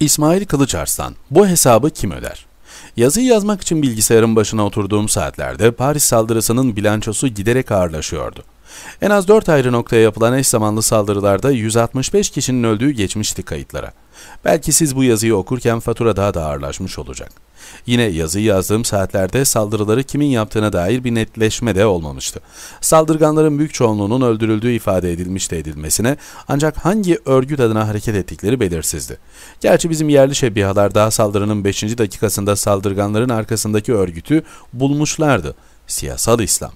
İsmail Kılıçarslan, bu hesabı kim öder? Yazıyı yazmak için bilgisayarın başına oturduğum saatlerde Paris saldırısının bilançosu giderek ağırlaşıyordu. En az 4 ayrı noktaya yapılan eş zamanlı saldırılarda 165 kişinin öldüğü geçmişti kayıtlara. Belki siz bu yazıyı okurken fatura daha da ağırlaşmış olacak. Yine yazıyı yazdığım saatlerde saldırıları kimin yaptığına dair bir netleşme de olmamıştı. Saldırganların büyük çoğunluğunun öldürüldüğü ifade edilmişti edilmesine ancak hangi örgüt adına hareket ettikleri belirsizdi. Gerçi bizim yerli şebihalar daha saldırının 5. dakikasında saldırganların arkasındaki örgütü bulmuşlardı. Siyasal İslam.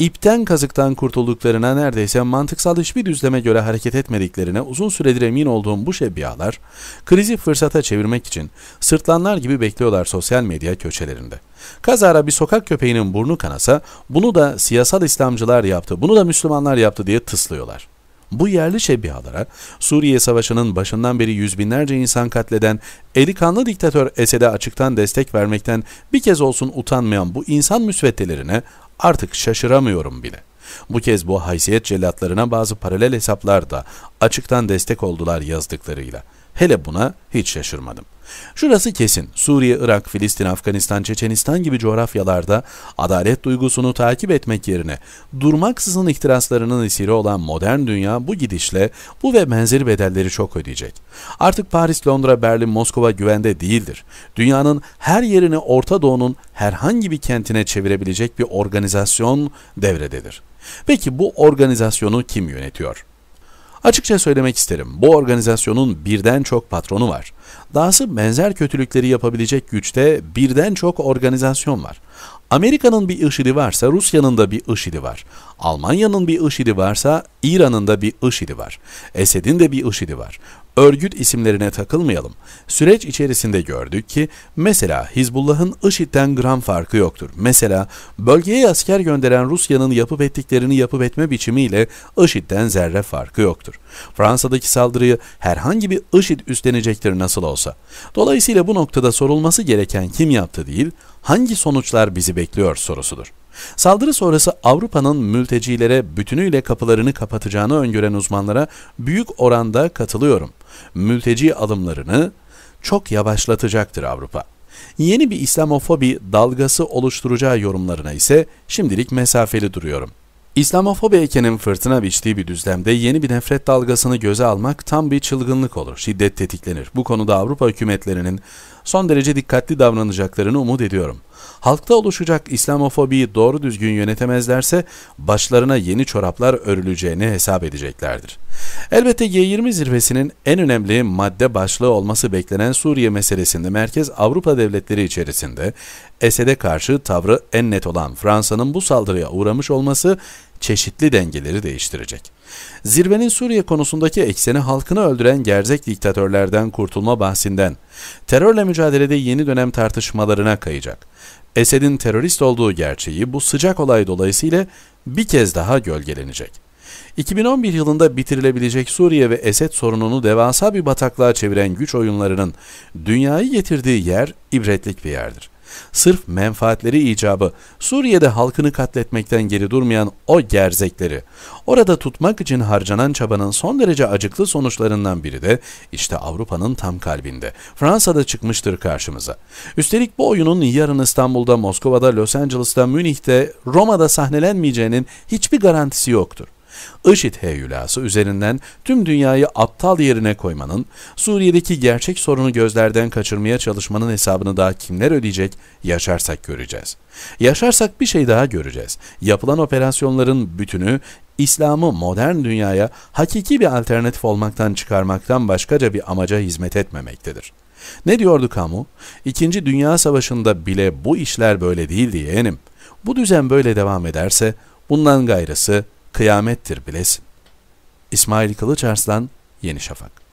İpten kazıktan kurtulduklarına neredeyse mantıksal hiçbir düzleme göre hareket etmediklerine uzun süredir emin olduğum bu şebbiyalar, krizi fırsata çevirmek için sırtlanlar gibi bekliyorlar sosyal medya köşelerinde. Kazara bir sokak köpeğinin burnu kanasa, bunu da siyasal İslamcılar yaptı, bunu da Müslümanlar yaptı diye tıslıyorlar. Bu yerli şebbihalara Suriye Savaşı'nın başından beri yüz binlerce insan katleden eli kanlı diktatör Esed'e açıktan destek vermekten bir kez olsun utanmayan bu insan müsveddelerine Artık şaşıramıyorum bile. Bu kez bu haysiyet cellatlarına bazı paralel hesaplar da açıktan destek oldular yazdıklarıyla.'' Hele buna hiç şaşırmadım. Şurası kesin, Suriye, Irak, Filistin, Afganistan, Çeçenistan gibi coğrafyalarda adalet duygusunu takip etmek yerine durmaksızın ihtiraslarının esiri olan modern dünya bu gidişle bu ve benzeri bedelleri çok ödeyecek. Artık Paris, Londra, Berlin, Moskova güvende değildir. Dünyanın her yerini Orta Doğu'nun herhangi bir kentine çevirebilecek bir organizasyon devrededir. Peki bu organizasyonu kim yönetiyor? Açıkça söylemek isterim, bu organizasyonun birden çok patronu var. Dahası benzer kötülükleri yapabilecek güçte birden çok organizasyon var. Amerika'nın bir IŞİD'i varsa Rusya'nın da bir IŞİD'i var. Almanya'nın bir IŞİD'i varsa İran'ın da bir IŞİD'i var. Esed'in de bir IŞİD'i var örgüt isimlerine takılmayalım. Süreç içerisinde gördük ki mesela Hizbullah'ın IŞİD'den gram farkı yoktur. Mesela bölgeye asker gönderen Rusya'nın yapıp ettiklerini yapıp etme biçimiyle IŞİD'den zerre farkı yoktur. Fransa'daki saldırıyı herhangi bir IŞİD üstlenecektir nasıl olsa. Dolayısıyla bu noktada sorulması gereken kim yaptı değil, hangi sonuçlar bizi bekliyor sorusudur. Saldırı sonrası Avrupa'nın mültecilere bütünüyle kapılarını kapatacağını öngören uzmanlara büyük oranda katılıyorum. Mülteci alımlarını çok yavaşlatacaktır Avrupa. Yeni bir İslamofobi dalgası oluşturacağı yorumlarına ise şimdilik mesafeli duruyorum. İslamofobi ekenin fırtına biçtiği bir düzlemde yeni bir nefret dalgasını göze almak tam bir çılgınlık olur. Şiddet tetiklenir. Bu konuda Avrupa hükümetlerinin son derece dikkatli davranacaklarını umut ediyorum. Halkta oluşacak İslamofobiyi doğru düzgün yönetemezlerse başlarına yeni çoraplar örüleceğini hesap edeceklerdir. Elbette G20 zirvesinin en önemli madde başlığı olması beklenen Suriye meselesinde Merkez Avrupa devletleri içerisinde Esed'e karşı tavrı en net olan Fransa'nın bu saldırıya uğramış olması çeşitli dengeleri değiştirecek. Zirvenin Suriye konusundaki ekseni halkını öldüren gerzek diktatörlerden kurtulma bahsinden, terörle mücadelede yeni dönem tartışmalarına kayacak. Esed'in terörist olduğu gerçeği bu sıcak olay dolayısıyla bir kez daha gölgelenecek. 2011 yılında bitirilebilecek Suriye ve Esed sorununu devasa bir bataklığa çeviren güç oyunlarının dünyayı getirdiği yer ibretlik bir yerdir. Sırf menfaatleri icabı Suriye'de halkını katletmekten geri durmayan o gerzekleri orada tutmak için harcanan çabanın son derece acıklı sonuçlarından biri de işte Avrupa'nın tam kalbinde. Fransa'da çıkmıştır karşımıza. Üstelik bu oyunun yarın İstanbul'da, Moskova'da, Los Angeles'ta, Münih'te, Roma'da sahnelenmeyeceğinin hiçbir garantisi yoktur. IŞİD heyülası üzerinden tüm dünyayı aptal yerine koymanın, Suriye'deki gerçek sorunu gözlerden kaçırmaya çalışmanın hesabını daha kimler ödeyecek yaşarsak göreceğiz. Yaşarsak bir şey daha göreceğiz. Yapılan operasyonların bütünü İslam'ı modern dünyaya hakiki bir alternatif olmaktan çıkarmaktan başkaca bir amaca hizmet etmemektedir. Ne diyordu Camus? İkinci Dünya Savaşı'nda bile bu işler böyle değildi yeğenim. Bu düzen böyle devam ederse bundan gayrısı kıyamettir bilesin. İsmail Kılıçarslan, Yeni Şafak